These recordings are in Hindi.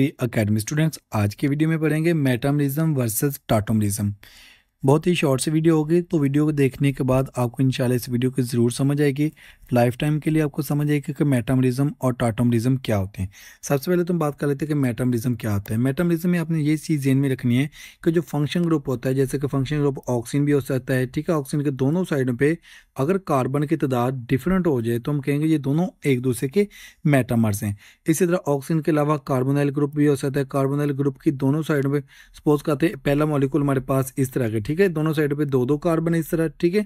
अकेडमी स्टूडेंट्स आज के वीडियो में पढ़ेंगे मेटामरिज्म वर्सेस टाटोमरिज्म बहुत ही शॉर्ट सी वीडियो होगी तो वीडियो को देखने के बाद आपको इंशाल्लाह इस वीडियो की ज़रूर समझ आएगी लाइफ टाइम के लिए आपको समझ आएगी कि मेटामरिज्म और टाटमरिज्म क्या होते हैं सबसे पहले तो हम बात कर लेते हैं कि मेटामरिज्म क्या होता है मेटामरिज्म में आपने ये चीज़ जेन में रखनी है कि जो फंक्शन ग्रुप होता है जैसे कि फंक्शन ग्रुप ऑक्सीजन भी हो सकता है ठीक है ऑक्सीजन के दोनों साइडों पर अगर कार्बन की तादाद डिफरेंट हो जाए तो हम कहेंगे ये दोनों एक दूसरे के मेटामर्स हैं इसी तरह ऑक्सीजन के अलावा कार्बोनाइल ग्रुप भी हो सकता है कार्बोनाइल ग्रुप की दोनों साइडों पर सपोज करते हैं पहला मॉलिक्यूल हमारे पास इस तरह के ठीक ठीक है दोनों साइड पे दो दो कार्बन इस तरह ठीक है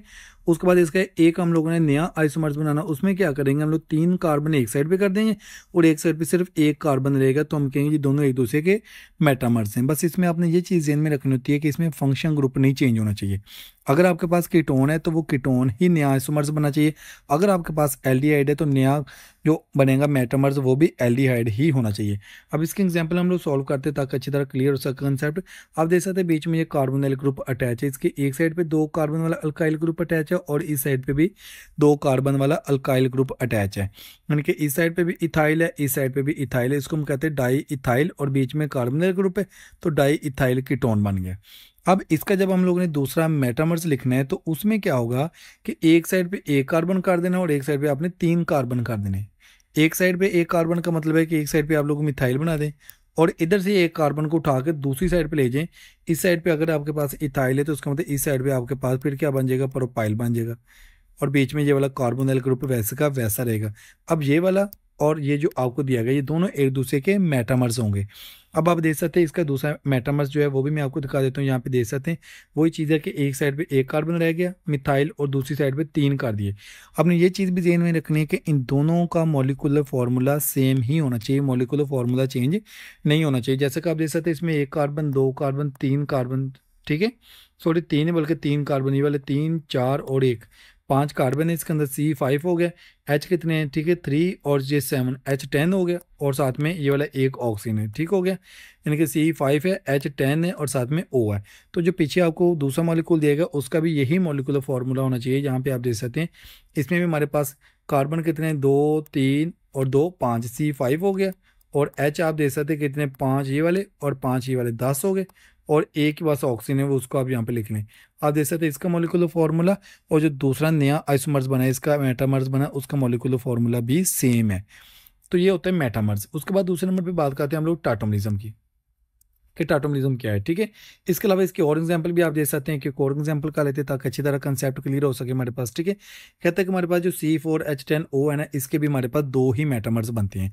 उसके बाद इसका एक हम लोगों ने नया आइसोमर्स बनाना उसमें क्या करेंगे हम लोग तीन कार्बन एक साइड पे कर देंगे और एक साइड पे सिर्फ एक कार्बन रहेगा तो हम कहेंगे ये दोनों एक दूसरे के मेटामर्स हैं बस इसमें आपने ये चीज़ जेन में रखनी होती है कि इसमें फंक्शन ग्रुप नहीं चेंज होना चाहिए अगर आपके पास कीटोन है तो वो कीटोन ही नया आइसोमर्स बनना चाहिए अगर आपके पास एल्डिहाइड है तो नया जो बनेगा मेटामर्स वो भी एल्डिहाइड ही होना चाहिए अब इसके एग्जांपल हम लोग सॉल्व करते हैं ताकि अच्छी तरह क्लियर हो सके कंसेप्ट आप देख सकते हैं बीच में ये कार्बन एल ग्रुप अटैच है इसके एक साइड पर दो कार्बन वाला अल्काइल ग्रुप अटैच है और इस साइड पर भी दो कार्बन वाला अल्काइल ग्रुप अटैच है यानी कि इस साइड पर भी इथाइल है इस साइड पर भी इथाइल है इसको हम कहते हैं डाई इथाइल और बीच में एल ग्रुप है तो डाई इथाइल कीटोन बन गया अब इसका जब हम लोगों ने दूसरा मेटामर्स लिखना है तो उसमें क्या होगा कि एक साइड पे एक कार्बन कर देना और एक साइड पे आपने तीन कार्बन कर देने एक साइड पे एक कार्बन का मतलब है कि एक साइड पे आप लोग मिथाइल बना दें और इधर से एक कार्बन को उठा के दूसरी साइड पे ले जाएं इस साइड पे अगर आपके पास इथाइल है तो उसका मतलब इस साइड पे आपके पास फिर क्या बन जाएगा प्रोपाइल बन जाएगा और बीच में ये वाला कार्बोनल ग्रुप वैसे का वैसा रहेगा अब ये वाला और ये जो आपको दिया गया ये दोनों एक दूसरे के मेटामर्स होंगे अब आप देख सकते हैं इसका दूसरा मेटामर्स जो है वो भी मैं आपको दिखा देता हूँ यहाँ पे देख सकते हैं वही चीज़ है कि एक साइड पे एक कार्बन रह गया मिथाइल और दूसरी साइड पे तीन कर दिए आपने ये चीज़ भी जेन में रखनी है कि इन दोनों का मोलिकुलर फार्मूला सेम ही होना चाहिए मोलिकुलर फार्मूला चेंज नहीं होना चाहिए जैसे कि आप देख सकते हैं इसमें एक कार्बन दो कार्बन तीन कार्बन ठीक है सॉरी तीन बल्कि तीन कार्बन ये वाले तीन चार और एक पाँच कार्बन है इसके अंदर सी फाइव हो गया एच कितने हैं ठीक है थ्री और जे सेवन एच टेन हो गया और साथ में ये वाला एक ऑक्सीजन है ठीक हो गया यानी कि सी फाइव है एच टेन है और साथ में ओ है तो जो पीछे आपको दूसरा मॉलिक्यूल गया उसका भी यही मॉलिकुलर फार्मूला होना चाहिए यहाँ पे आप देख सकते हैं इसमें भी हमारे पास कार्बन कितने दो तीन और दो पाँच सी फाइव हो गया और एच आप देख सकते हैं कितने पाँच ये वाले और पाँच ये वाले दस हो गए और एक के पास ऑक्सीजन है वो उसको आप यहाँ पे लिख लें आप देख सकते हैं इसका मोलिकुलर फार्मूला और जो दूसरा नया आइसोमर्स बना है इसका मेटामर्स बना उसका मोलिकुलर फार्मूला भी सेम है तो ये होता है मेटामर्स उसके बाद दूसरे नंबर पर बात करते हैं हम लोग टाटोमिज्म की कि टाटोमलिज्म क्या है ठीक है इसके अलावा इसके और एग्जाम्पल भी आप दे सकते हैं कि और एग्जाम्पल का लेते ताकि अच्छी तरह कंसेप्ट क्लियर हो सके हमारे पास ठीक है कहते हैं कि हमारे पास जो C four H ten O है है इसके भी हमारे पास दो ही मेटामर्स बनते हैं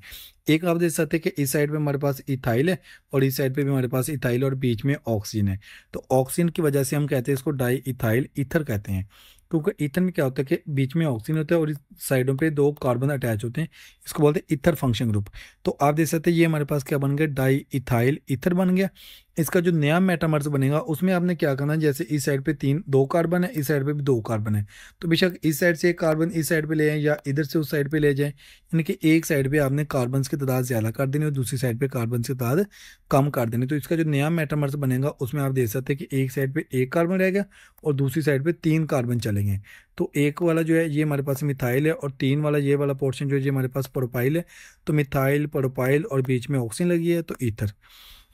एक आप देख सकते हैं कि इस साइड पे हमारे पास इथाइल है और इस साइड पे भी हमारे पास इथाइल और बीच में ऑक्सीजन है तो ऑक्सीजन की वजह से हम कहते हैं इसको डाई इथाइल इथर कहते हैं क्योंकि ईथर में क्या होता है कि बीच में ऑक्सीजन होता है और इस साइडों पे दो कार्बन अटैच होते हैं इसको बोलते हैं इथर फंक्शन ग्रुप तो आप देख सकते हैं ये हमारे पास क्या बन गया डाई इथाइल इथर बन गया इसका जो नया मेटामर्स बनेगा उसमें आपने क्या करना है जैसे इस साइड पे तीन दो कार्बन है इस साइड पे भी दो कार्बन है तो बेशक इस साइड से एक कार्बन इस साइड पे ले आए या इधर से उस साइड पे ले जाएं यानी कि एक साइड पे आपने कार्बन की तादाद ज़्यादा कर देनी और दूसरी साइड पर कार्बन की तादाद कम कर देनी तो इसका जो नया मेटामर्स बनेगा उसमें आप देख सकते हैं कि एक साइड पर एक कार्बन रहेगा और दूसरी साइड पर तीन कार्बन चलेंगे तो एक वाला जो है ये हमारे पास मिथाइल है और तीन वाला ये वाला पोर्शन जो है ये हमारे पास प्रोपाइल है तो मिथाइल प्रोपाइल और बीच में ऑक्सीजन लगी है तो ईथर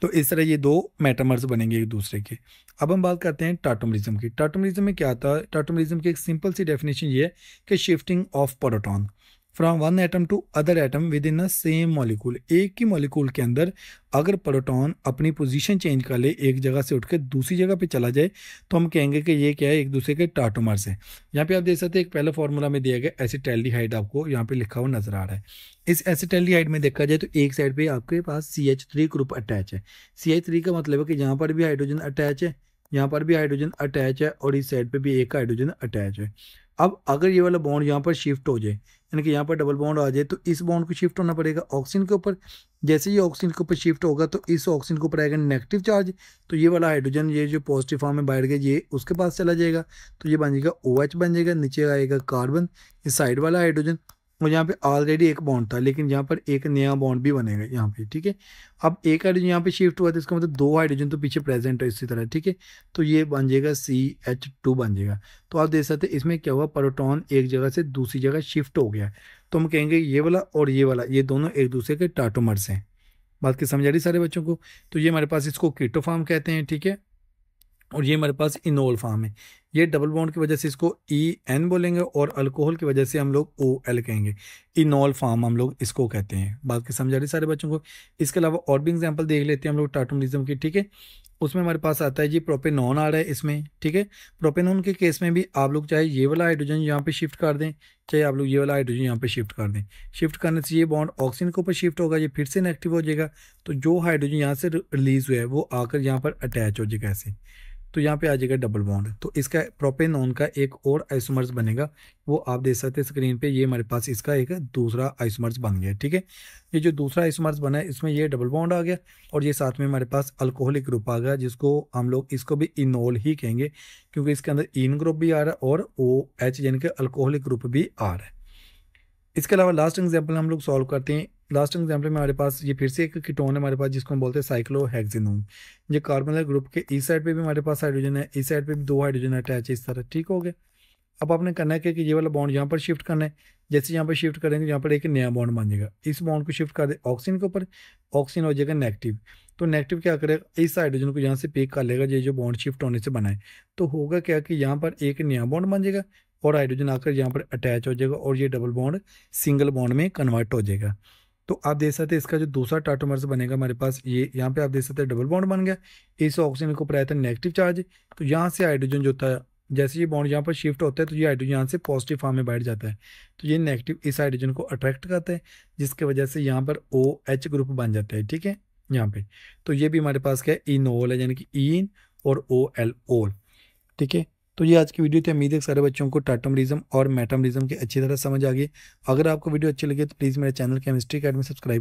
तो इस तरह ये दो मेटामर्स बनेंगे एक दूसरे के अब हम बात करते हैं टाटोमरिज्म की टाटोमरिज्म में क्या आता है टाटोमरिज्म की एक सिंपल सी डेफिनेशन ये है कि shifting of proton from one atom to other atom within the same molecule एक ही मॉलिक्यूल के अंदर अगर प्रोटॉन अपनी पोजीशन चेंज कर ले एक जगह से उठ के दूसरी जगह पे चला जाए तो हम कहेंगे कि ये क्या है एक दूसरे के टाटोमर्स हैं यहाँ पे आप देख सकते हैं एक पहला फार्मूला में दिया गया एसिटेल्डिहाइड आपको यहाँ पे लिखा हुआ नजर आ रहा है इस एसिटेल्डिहाइड में देखा जाए तो एक साइड पर आपके पास C H three group attach है सी एच थ्री का मतलब है कि यहाँ पर भी हाइड्रोजन अटैच है यहाँ पर भी हाइड्रोजन अटैच है और इस साइड पर भी एक हाइड्रोजन अटैच है अब अगर ये वाला बॉन्ड यहाँ पर शिफ्ट हो जाए यानी कि यहाँ पर डबल बॉन्ड आ जाए तो इस बॉन्ड को शिफ्ट होना पड़ेगा ऑक्सीजन के ऊपर जैसे ही ऑक्सीजन के ऊपर शिफ्ट होगा तो इस ऑक्सीजन के ऊपर आएगा नेगेटिव चार्ज तो ये वाला हाइड्रोजन ये जो पॉजिटिव फॉर्म में बैठ गया ये उसके पास चला जाएगा तो ये बन जाएगा ओ OH बन जाएगा नीचे आएगा कार्बन इस साइड वाला हाइड्रोजन और यहाँ पे ऑलरेडी एक बॉन्ड था लेकिन यहाँ पर एक नया बॉन्ड भी बनेगा यहाँ पे ठीक है अब एक हाइड्रोजन यहाँ पे शिफ्ट हुआ था इसका मतलब दो हाइड्रोजन तो पीछे प्रेजेंट है इसी तरह ठीक है तो ये बन जाएगा सी एच टू बन जाएगा तो आप देख सकते हैं इसमें क्या हुआ प्रोटॉन एक जगह से दूसरी जगह शिफ्ट हो गया तो हम कहेंगे ये वाला और ये वाला ये दोनों एक दूसरे के टाटोमर्स हैं बात की समझ आ रही सारे बच्चों को तो ये हमारे पास इसको कीटोफार्म कहते हैं ठीक है और ये हमारे पास इनोल फार्म है ये डबल बॉन्ड की वजह से इसको ई e एन बोलेंगे और अल्कोहल की वजह से हम लोग ओ एल कहेंगे इनॉल e फॉर्म हम लोग इसको कहते हैं बात की समझा रही सारे बच्चों को इसके अलावा और भी एग्जाम्पल देख लेते हैं हम लोग टाटोनिज्म की ठीक है उसमें हमारे पास आता है जी प्रोपेनॉन आ रहा है इसमें ठीक है प्रोपेनॉन के केस में भी आप लोग चाहे ये वाला हाइड्रोजन यहाँ पे शिफ्ट कर दें चाहे आप लोग ये वाला हाइड्रोजन यहाँ पे शिफ्ट कर दें शिफ्ट करने से ये बॉन्ड ऑक्सीजन के ऊपर शिफ्ट होगा ये फिर से इनेक्टिव हो जाएगा तो जो हाइड्रोजन यहाँ से रिलीज हुआ है वो आकर यहाँ पर अटैच हो जाएगा ऐसे तो यहाँ पे आ जाएगा डबल बॉन्ड तो इसका नॉन का एक और आइसोमर्स बनेगा वो आप देख सकते हैं स्क्रीन पे ये हमारे पास इसका एक दूसरा आइसोमर्स बन गया ठीक है ये जो दूसरा आइसोमर्स बना है इसमें ये डबल बॉन्ड आ गया और ये साथ में हमारे पास अल्कोहलिक ग्रुप आ गया जिसको हम लोग इसको भी इनोल ही कहेंगे क्योंकि इसके अंदर इन ग्रुप भी आ रहा है और ओ एच यानी कि अल्कोहलिक ग्रुप भी आ रहा है इसके अलावा लास्ट एग्जाम्पल हम लोग सॉल्व करते हैं लास्ट एग्जाम्पल में हमारे पास ये फिर से एक कीटोन है हमारे पास जिसको हम बोलते हैं साइक्लोहेक्सिनोन ये कार्बनल ग्रुप के इस साइड पे भी हमारे पास हाइड्रोजन है इस साइड पे भी दो हाइड्रोजन अटैच है इस तरह ठीक हो गया अब आपने करना है कि ये वाला बॉन्ड यहाँ पर शिफ्ट करना है जैसे यहाँ पर शिफ्ट करेंगे यहाँ पर एक नया बॉन्ड बन जाएगा इस बॉन्ड को शिफ्ट कर दे ऑक्सीजन के ऊपर ऑक्सीजन हो जाएगा नेगेटिव तो नेगेटिव क्या करेगा इस हाइड्रोजन को यहाँ से पिक कर लेगा ये जो बॉन्ड शिफ्ट होने से बनाए तो होगा क्या कि यहाँ पर एक नया बॉन्ड बन जाएगा और हाइड्रोजन आकर यहाँ पर अटैच हो जाएगा और ये डबल बॉन्ड सिंगल बॉन्ड में कन्वर्ट हो जाएगा तो आप देख सकते हैं इसका जो दूसरा टाटोमर्स बनेगा हमारे पास ये यहाँ पे आप देख सकते हैं डबल बॉन्ड बन गया इस ऑक्सीजन को था नेगेटिव चार्ज तो यहाँ से हाइड्रोजन जो था जैसे ये बॉन्ड यहाँ पर शिफ्ट होता है तो ये हाइड्रोजन यहाँ से पॉजिटिव फॉर्म में बैठ जाता है तो ये नेगेटिव इस हाइड्रोजन को अट्रैक्ट करता है जिसकी वजह से यहाँ पर ओ एच ग्रुप बन जाता है ठीक है यहाँ पे तो ये भी हमारे पास क्या है इनोल e है यानी कि इन e और ओ एल ओल ठीक है तो ये आज की वीडियो थी उम्मीद है सारे बच्चों को टाटमरिज्म और मेटामरिज्म के अच्छी तरह समझ आ गई अगर आपको वीडियो अच्छी लगे तो प्लीज़ मेरे चैनल केमिस्ट्री अकेडमी सब्सक्राइब